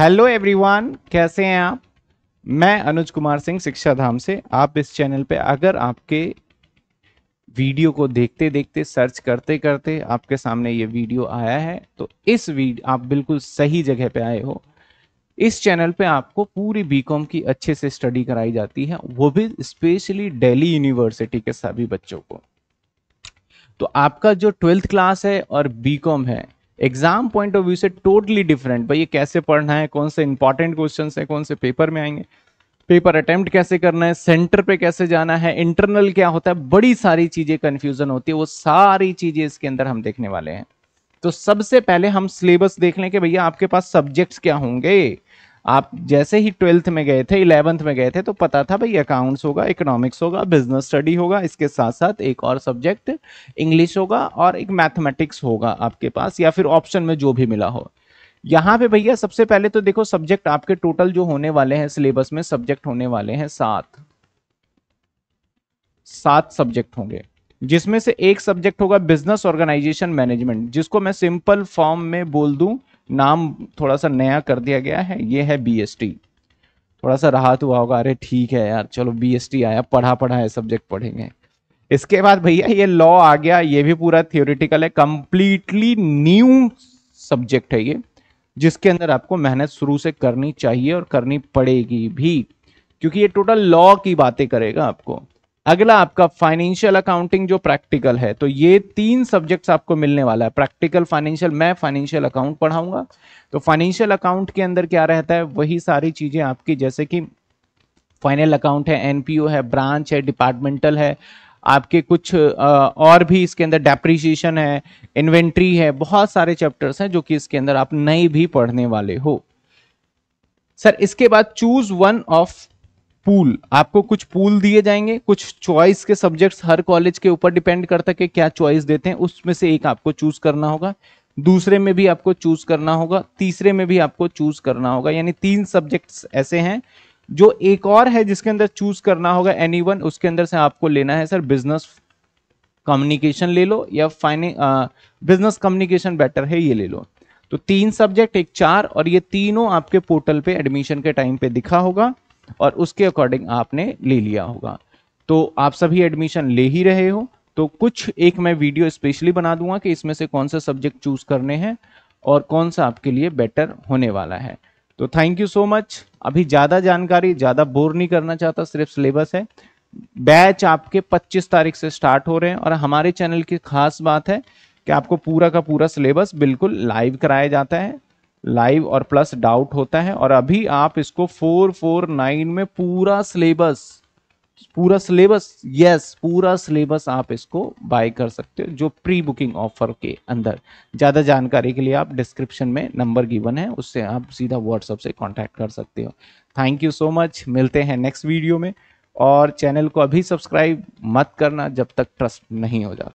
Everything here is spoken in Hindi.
हेलो एवरीवन कैसे हैं आप मैं अनुज कुमार सिंह शिक्षा धाम से आप इस चैनल पे अगर आपके वीडियो को देखते देखते सर्च करते करते आपके सामने ये वीडियो आया है तो इस वीडियो आप बिल्कुल सही जगह पे आए हो इस चैनल पे आपको पूरी बीकॉम की अच्छे से स्टडी कराई जाती है वो भी स्पेशली दिल्ली यूनिवर्सिटी के सभी बच्चों को तो आपका जो ट्वेल्थ क्लास है और बीकॉम है एग्जाम पॉइंट ऑफ व्यू से टोटली डिफरेंट भाई ये कैसे पढ़ना है कौन से इंपॉर्टेंट क्वेश्चन है कौन से पेपर में आएंगे पेपर अटेम्प्ट कैसे करना है सेंटर पे कैसे जाना है इंटरनल क्या होता है बड़ी सारी चीजें कंफ्यूजन होती है वो सारी चीजें इसके अंदर हम देखने वाले हैं तो सबसे पहले हम सिलेबस देख लें कि भैया आपके पास सब्जेक्ट्स क्या होंगे आप जैसे ही ट्वेल्थ में गए थे इलेवंथ में गए थे तो पता था भाई अकाउंट्स होगा इकोनॉमिक्स होगा बिजनेस स्टडी होगा इसके साथ साथ एक और सब्जेक्ट इंग्लिश होगा और एक मैथमेटिक्स होगा आपके पास या फिर ऑप्शन में जो भी मिला हो यहाँ पे भैया सबसे पहले तो देखो सब्जेक्ट आपके टोटल जो होने वाले हैं सिलेबस में सब्जेक्ट होने वाले हैं सात सात सब्जेक्ट होंगे जिसमें से एक सब्जेक्ट होगा बिजनेस ऑर्गेनाइजेशन मैनेजमेंट जिसको मैं सिंपल फॉर्म में बोल दूं नाम थोड़ा सा नया कर दिया गया है ये है बी थोड़ा सा राहत हुआ होगा अरे ठीक है यार चलो बी आया पढ़ा पढ़ा है सब्जेक्ट पढ़ेंगे इसके बाद भैया ये लॉ आ गया ये भी पूरा थियोरिटिकल है कंप्लीटली न्यू सब्जेक्ट है ये जिसके अंदर आपको मेहनत शुरू से करनी चाहिए और करनी पड़ेगी भी क्योंकि ये टोटल लॉ की बातें करेगा आपको अगला आपका फाइनेंशियल अकाउंटिंग जो प्रैक्टिकल है तो ये तीन सब्जेक्ट्स आपको मिलने वाला है प्रैक्टिकल फाइनेंशियल मैं फाइनेंशियल अकाउंट पढ़ाऊंगा तो फाइनेंशियल अकाउंट के अंदर क्या रहता है वही सारी चीज़ें आपकी जैसे कि फाइनल अकाउंट है एनपीओ है ब्रांच है डिपार्टमेंटल है आपके कुछ और भी इसके अंदर डेप्रिसिएशन है इन्वेंट्री है बहुत सारे चैप्टर्स हैं जो कि इसके अंदर आप नए भी पढ़ने वाले हो सर इसके बाद चूज वन ऑफ पूल आपको कुछ पूल दिए जाएंगे कुछ चॉइस के सब्जेक्ट्स हर कॉलेज के ऊपर डिपेंड करता है कि क्या चॉइस देते हैं उसमें से एक आपको चूज करना होगा दूसरे में भी आपको चूज करना होगा तीसरे में भी आपको चूज करना होगा यानी तीन सब्जेक्ट्स ऐसे हैं जो एक और है जिसके अंदर चूज करना होगा एनी वन उसके अंदर से आपको लेना है सर बिजनेस कम्युनिकेशन ले लो या फाइने बिजनेस कम्युनिकेशन बेटर है ये ले लो तो तीन सब्जेक्ट एक चार और ये तीनों आपके पोर्टल पे एडमिशन के टाइम पे दिखा होगा और उसके अकॉर्डिंग आपने ले लिया होगा तो आप सभी एडमिशन ले ही रहे हो तो कुछ एक मैं वीडियो स्पेशली बना दूंगा कि इसमें से कौन सा सब्जेक्ट चूज करने हैं और कौन सा आपके लिए बेटर होने वाला है तो थैंक यू सो मच अभी ज़्यादा जानकारी ज़्यादा बोर नहीं करना चाहता सिर्फ सिलेबस है बैच आपके 25 तारीख से स्टार्ट हो रहे हैं और हमारे चैनल की खास बात है कि आपको पूरा का पूरा सिलेबस बिल्कुल लाइव कराया जाता है लाइव और प्लस डाउट होता है और अभी आप इसको फोर फोर नाइन में पूरा सिलेबस पूरा सिलेबस यस पूरा सिलेबस आप इसको बाय कर सकते हो जो प्री बुकिंग ऑफर के अंदर ज़्यादा जानकारी के लिए आप डिस्क्रिप्शन में नंबर गिवन है उससे आप सीधा व्हाट्सअप से कांटेक्ट कर सकते हो थैंक यू सो मच मिलते हैं नेक्स्ट वीडियो में और चैनल को अभी सब्सक्राइब मत करना जब तक ट्रस्ट नहीं हो जाता